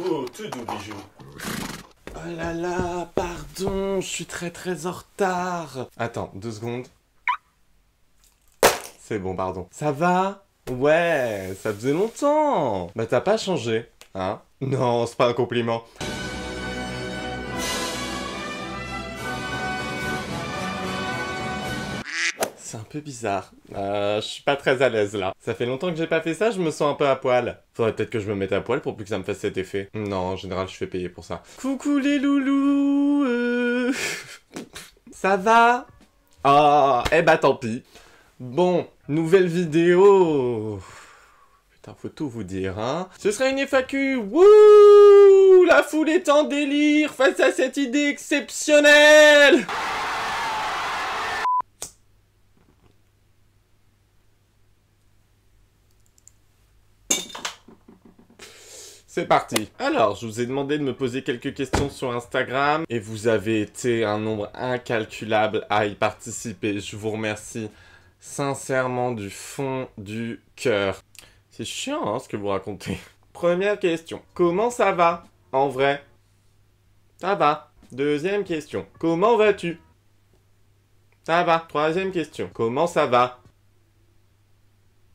Oh, tout doux bijou. Oh là là, pardon, je suis très très en retard. Attends, deux secondes. C'est bon, pardon. Ça va Ouais, ça faisait longtemps. Bah t'as pas changé, hein Non, c'est pas un compliment. C'est un peu bizarre. Euh, je suis pas très à l'aise là. Ça fait longtemps que j'ai pas fait ça, je me sens un peu à poil. Faudrait peut-être que je me mette à poil pour plus que ça me fasse cet effet. Non, en général, je fais payer pour ça. Coucou les loulous euh. Ça va Ah, eh bah tant pis. Bon, nouvelle vidéo Putain, faut tout vous dire, hein. Ce sera une FAQ Wouh La foule est en délire face à cette idée exceptionnelle C'est parti. Alors, je vous ai demandé de me poser quelques questions sur Instagram et vous avez été un nombre incalculable à y participer. Je vous remercie sincèrement du fond du cœur. C'est chiant hein, ce que vous racontez. Première question. Comment ça va En vrai Ça va. Deuxième question. Comment vas-tu Ça va. Troisième question. Comment ça va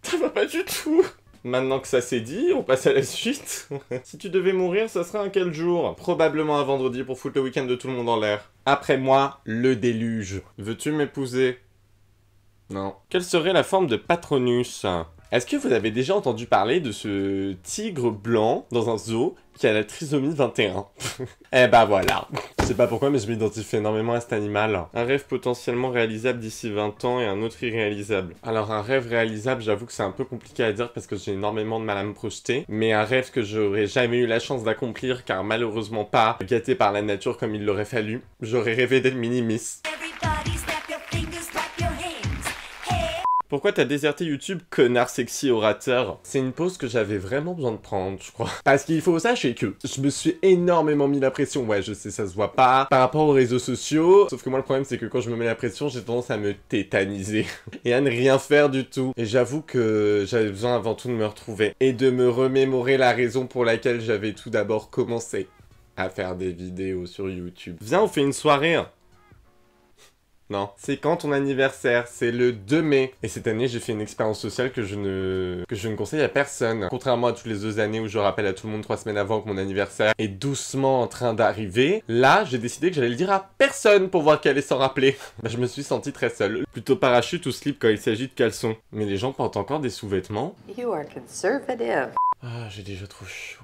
Ça va pas du tout Maintenant que ça s'est dit, on passe à la suite. si tu devais mourir, ça serait un quel jour Probablement un vendredi pour foutre le week-end de tout le monde en l'air. Après moi, le déluge. Veux-tu m'épouser Non. Quelle serait la forme de Patronus est-ce que vous avez déjà entendu parler de ce tigre blanc dans un zoo qui a la trisomie 21 Eh ben voilà Je sais pas pourquoi, mais je m'identifie énormément à cet animal. Un rêve potentiellement réalisable d'ici 20 ans et un autre irréalisable. Alors un rêve réalisable, j'avoue que c'est un peu compliqué à dire parce que j'ai énormément de mal à me projeter, mais un rêve que j'aurais jamais eu la chance d'accomplir car malheureusement pas gâté par la nature comme il l'aurait fallu, j'aurais rêvé d'être minimis. Everybody pourquoi t'as déserté YouTube, connard sexy orateur C'est une pause que j'avais vraiment besoin de prendre, je crois. Parce qu'il faut sachez que je me suis énormément mis la pression. Ouais, je sais, ça se voit pas par rapport aux réseaux sociaux. Sauf que moi, le problème, c'est que quand je me mets la pression, j'ai tendance à me tétaniser et à ne rien faire du tout. Et j'avoue que j'avais besoin avant tout de me retrouver et de me remémorer la raison pour laquelle j'avais tout d'abord commencé à faire des vidéos sur YouTube. Viens, on fait une soirée. Hein. C'est quand ton anniversaire C'est le 2 mai. Et cette année, j'ai fait une expérience sociale que je ne je ne conseille à personne. Contrairement à toutes les deux années où je rappelle à tout le monde trois semaines avant que mon anniversaire est doucement en train d'arriver, là, j'ai décidé que j'allais le dire à personne pour voir qu'elle allait s'en rappeler. Bah, je me suis senti très seul. Plutôt parachute ou slip quand il s'agit de caleçon. Mais les gens portent encore des sous-vêtements. Ah, j'ai déjà trop chaud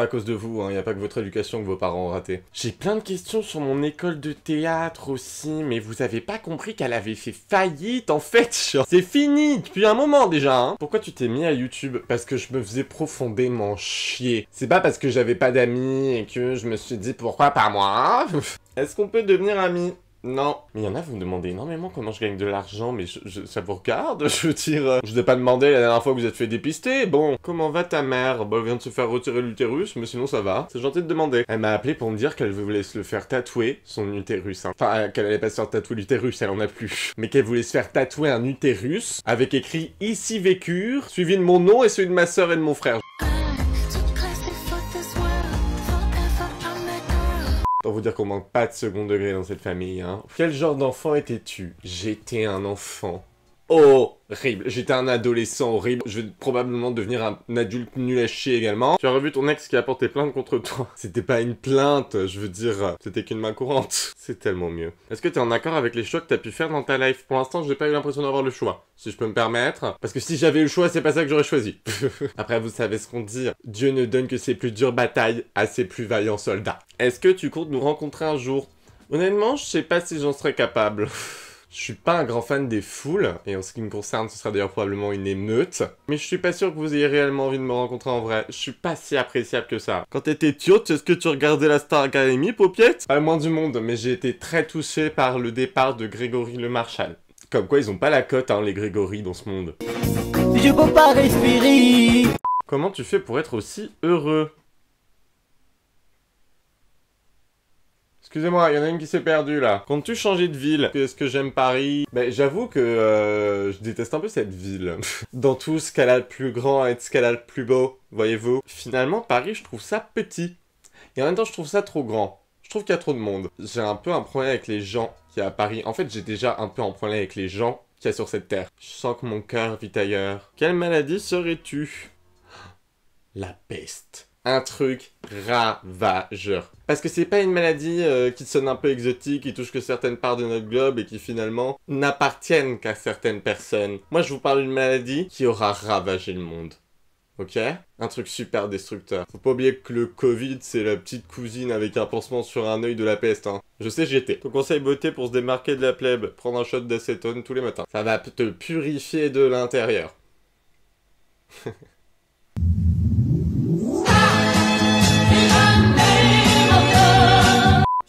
à cause de vous, il hein. n'y a pas que votre éducation que vos parents ont raté. J'ai plein de questions sur mon école de théâtre aussi, mais vous avez pas compris qu'elle avait fait faillite en fait, C'est fini depuis un moment déjà, hein. Pourquoi tu t'es mis à YouTube Parce que je me faisais profondément chier. C'est pas parce que j'avais pas d'amis et que je me suis dit pourquoi pas moi Est-ce qu'on peut devenir amis non. Mais il y en a, vous me demandez énormément comment je gagne de l'argent, mais je, ça vous regarde Je veux dire, euh, je vous ai pas demandé la dernière fois que vous êtes fait dépister. Bon, comment va ta mère Bah, elle vient de se faire retirer l'utérus, mais sinon ça va. C'est gentil de demander. Elle m'a appelé pour me dire qu'elle voulait se le faire tatouer, son utérus. Hein. Enfin, euh, qu'elle allait pas se faire tatouer l'utérus, elle en a plus. Mais qu'elle voulait se faire tatouer un utérus avec écrit ici vécure, suivi de mon nom et celui de ma sœur et de mon frère. Pour vous dire qu'on manque pas de second degré dans cette famille, hein. Quel genre d'enfant étais-tu J'étais un enfant horrible. J'étais un adolescent horrible. Je vais probablement devenir un adulte nul à chier également. Tu as revu ton ex qui a porté plainte contre toi. C'était pas une plainte, je veux dire, c'était qu'une main courante. C'est tellement mieux. Est-ce que t'es en accord avec les choix que t'as pu faire dans ta life Pour l'instant, j'ai pas eu l'impression d'avoir le choix, si je peux me permettre. Parce que si j'avais eu le choix, c'est pas ça que j'aurais choisi. Après, vous savez ce qu'on dit. Dieu ne donne que ses plus dures batailles à ses plus vaillants soldats. Est-ce que tu comptes nous rencontrer un jour Honnêtement, je sais pas si j'en serais capable. Je suis pas un grand fan des foules, et en ce qui me concerne, ce sera d'ailleurs probablement une émeute. Mais je suis pas sûr que vous ayez réellement envie de me rencontrer en vrai. Je suis pas si appréciable que ça. Quand t'étais tiote, est-ce que tu regardais la Star Academy, paupiette Pas moins du monde, mais j'ai été très touché par le départ de Grégory Le Marshall. Comme quoi, ils ont pas la cote, hein, les Grégory, dans ce monde. Je peux pas respirer Comment tu fais pour être aussi heureux Excusez-moi, il y en a une qui s'est perdue là. Comptes-tu changer de ville Est-ce que j'aime Paris Ben j'avoue que euh, je déteste un peu cette ville. Dans tout ce qu'elle a de plus grand et ce qu'elle a de plus beau, voyez-vous. Finalement, Paris, je trouve ça petit. Et en même temps, je trouve ça trop grand. Je trouve qu'il y a trop de monde. J'ai un peu un problème avec les gens qui y a à Paris. En fait, j'ai déjà un peu un problème avec les gens qu'il y a sur cette terre. Je sens que mon cœur vit ailleurs. Quelle maladie serais-tu La peste un truc ravageur. Parce que c'est pas une maladie euh, qui sonne un peu exotique, qui touche que certaines parts de notre globe et qui finalement n'appartiennent qu'à certaines personnes. Moi je vous parle d'une maladie qui aura ravagé le monde. Ok Un truc super destructeur. Faut pas oublier que le Covid, c'est la petite cousine avec un pansement sur un œil de la peste, hein. Je sais, j'étais. Ton conseil beauté pour se démarquer de la plèbe, prendre un shot d'acétone tous les matins. Ça va te purifier de l'intérieur.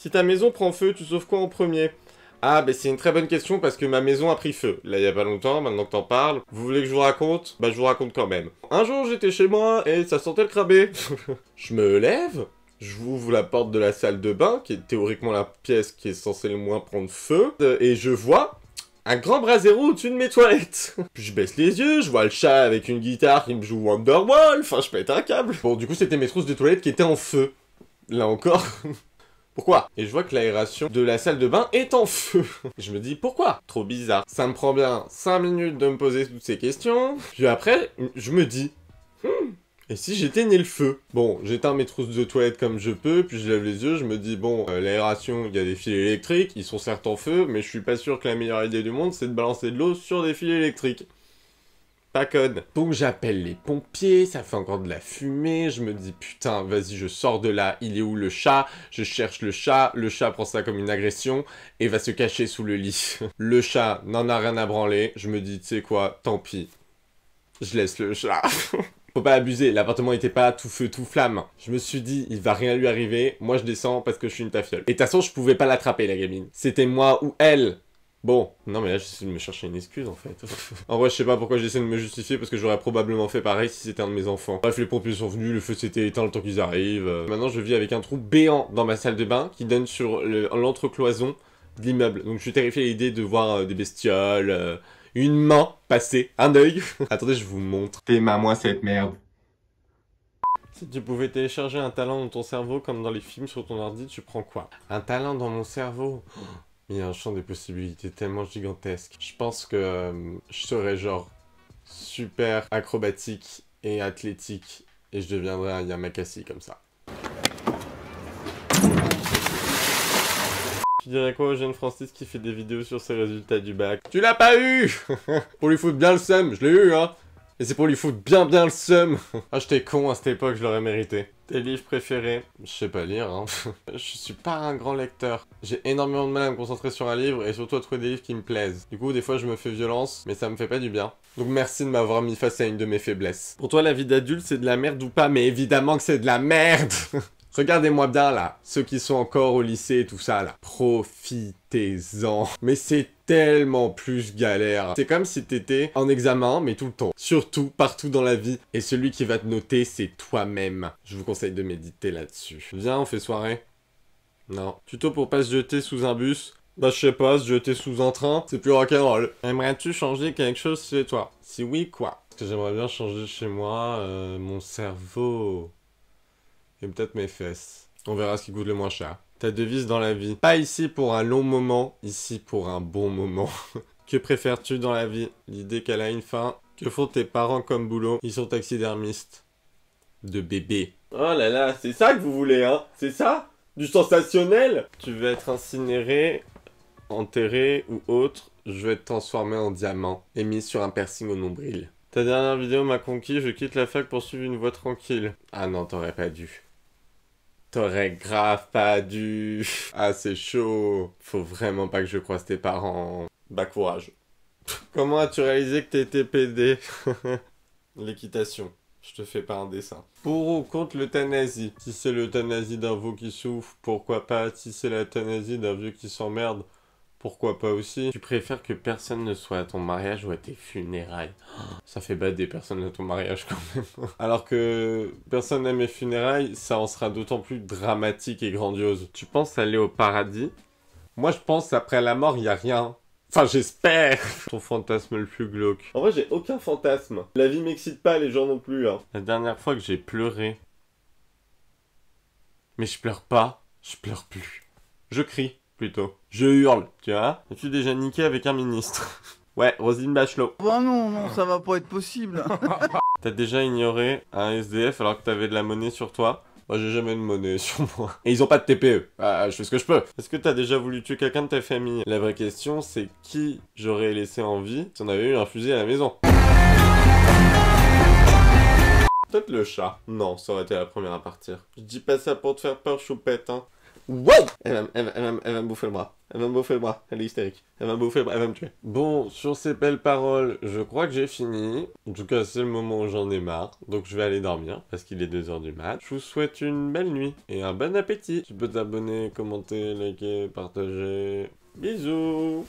Si ta maison prend feu, tu sauves quoi en premier ah, ben c'est une très bonne question parce que ma maison a pris feu. Là, il y a pas longtemps, maintenant que t'en parles. Vous voulez que je vous raconte Bah, je vous raconte quand même. Un jour, j'étais chez moi et ça sentait le crabé. je me lève, ouvre la porte de la salle de bain, qui est théoriquement la pièce qui est censée le moins prendre feu, et je vois un grand brasero au-dessus de mes toilettes. Puis je baisse les yeux, je vois le chat avec une guitare qui me joue Wonderwall, enfin je pète un câble. Bon, du coup, c'était mes trousses de toilettes qui étaient en feu. Là encore. Pourquoi Et je vois que l'aération de la salle de bain est en feu. je me dis pourquoi Trop bizarre. Ça me prend bien 5 minutes de me poser toutes ces questions. Puis après, je me dis... Hmm, et si j'éteignais le feu Bon, j'éteins mes trousses de toilette comme je peux, puis je lève les yeux, je me dis, bon, euh, l'aération, il y a des fils électriques, ils sont certes en feu, mais je suis pas sûr que la meilleure idée du monde, c'est de balancer de l'eau sur des fils électriques pas conne. Donc j'appelle les pompiers, ça fait encore de la fumée, je me dis putain, vas-y, je sors de là, il est où le chat Je cherche le chat, le chat prend ça comme une agression et va se cacher sous le lit. le chat n'en a rien à branler, je me dis, tu sais quoi, tant pis, je laisse le chat. Faut pas abuser, l'appartement était pas tout feu, tout flamme. Je me suis dit, il va rien lui arriver, moi je descends parce que je suis une tafiole. Et de toute façon, je pouvais pas l'attraper, la gamine. C'était moi ou elle Bon, non mais là j'essaie de me chercher une excuse en fait. en vrai je sais pas pourquoi j'essaie de me justifier parce que j'aurais probablement fait pareil si c'était un de mes enfants. Bref les pompiers sont venus, le feu s'était éteint le temps qu'ils arrivent. Euh. Maintenant je vis avec un trou béant dans ma salle de bain qui donne sur l'entrecloison cloison de l'immeuble. Donc je suis terrifié à l'idée de voir euh, des bestioles, euh, une main passer, un œil. Attendez je vous montre. Fais ma moi cette merde. Si tu pouvais télécharger un talent dans ton cerveau comme dans les films sur ton ordi, tu prends quoi Un talent dans mon cerveau il y a un champ des possibilités tellement gigantesque. Je pense que euh, je serais genre super acrobatique et athlétique et je deviendrais un Yamakasi comme ça. Tu dirais quoi au jeune Francis qui fait des vidéos sur ses résultats du bac Tu l'as pas eu Pour lui foutre bien le seum, je l'ai eu hein Et c'est pour lui foutre bien bien le seum Ah j'étais con à cette époque, je l'aurais mérité. Tes livres préférés Je sais pas lire, hein. je suis pas un grand lecteur. J'ai énormément de mal à me concentrer sur un livre et surtout à trouver des livres qui me plaisent. Du coup, des fois, je me fais violence, mais ça me fait pas du bien. Donc merci de m'avoir mis face à une de mes faiblesses. Pour toi, la vie d'adulte, c'est de la merde ou pas Mais évidemment que c'est de la merde Regardez-moi bien là, ceux qui sont encore au lycée et tout ça là. Profitez-en. Mais c'est tellement plus galère. C'est comme si t'étais en examen, mais tout le temps. Surtout, partout dans la vie. Et celui qui va te noter, c'est toi-même. Je vous conseille de méditer là-dessus. Viens, on fait soirée. Non. Tuto pour pas se jeter sous un bus. Bah je sais pas, se jeter sous un train, c'est plus rock'n'roll. Aimerais-tu changer quelque chose chez toi Si oui, quoi que j'aimerais bien changer chez moi euh, mon cerveau. Et peut-être mes fesses. On verra ce qui coûte le moins cher ta devise dans la vie. Pas ici pour un long moment, ici pour un bon moment. que préfères-tu dans la vie L'idée qu'elle a une fin. Que font tes parents comme boulot Ils sont taxidermistes. De bébé. Oh là là, c'est ça que vous voulez, hein C'est ça Du sensationnel Tu veux être incinéré, enterré ou autre, je vais être transformer en diamant et mis sur un piercing au nombril. Ta dernière vidéo m'a conquis, je quitte la fac pour suivre une voie tranquille. Ah non, t'aurais pas dû. T'aurais grave pas dû. Ah, c'est chaud. Faut vraiment pas que je croise tes parents. Bah, courage. Comment as-tu réalisé que t'étais PD L'équitation. Je te fais pas un dessin. Pour ou contre l'euthanasie Si c'est l'euthanasie d'un veau qui souffre, pourquoi pas Si c'est l'euthanasie d'un vieux qui s'emmerde, pourquoi pas aussi Tu préfères que personne ne soit à ton mariage ou à tes funérailles. Ça fait bad des personnes à ton mariage quand même. Alors que personne n'aime mes funérailles, ça en sera d'autant plus dramatique et grandiose. Tu penses aller au paradis Moi je pense après la mort, il a rien. Enfin, j'espère Ton fantasme le plus glauque. En vrai, j'ai aucun fantasme. La vie m'excite pas, les gens non plus. Hein. La dernière fois que j'ai pleuré... Mais je pleure pas, je pleure plus. Je crie plutôt. Je hurle, tu vois. As-tu déjà niqué avec un ministre. ouais, Rosine Bachelot. Oh non, non, ça va pas être possible. T'as déjà ignoré un SDF alors que t'avais de la monnaie sur toi moi, j'ai jamais de monnaie sur moi. Et ils ont pas de TPE. Bah je fais ce que je peux. Est-ce que t'as déjà voulu tuer quelqu'un de ta famille La vraie question, c'est qui j'aurais laissé en vie si on avait eu un fusil à la maison Peut-être le chat. Non, ça aurait été la première à partir. Je dis pas ça pour te faire peur, choupette, hein. Wow elle va, me bouffer le bras. Elle va me bouffer le bras. Elle est hystérique. Elle va me bouffer le bras. Elle va me tuer. Bon, sur ces belles paroles, je crois que j'ai fini. En tout cas, c'est le moment où j'en ai marre. Donc je vais aller dormir parce qu'il est 2h du mat. Je vous souhaite une belle nuit et un bon appétit. Tu peux t'abonner, commenter, liker, partager. Bisous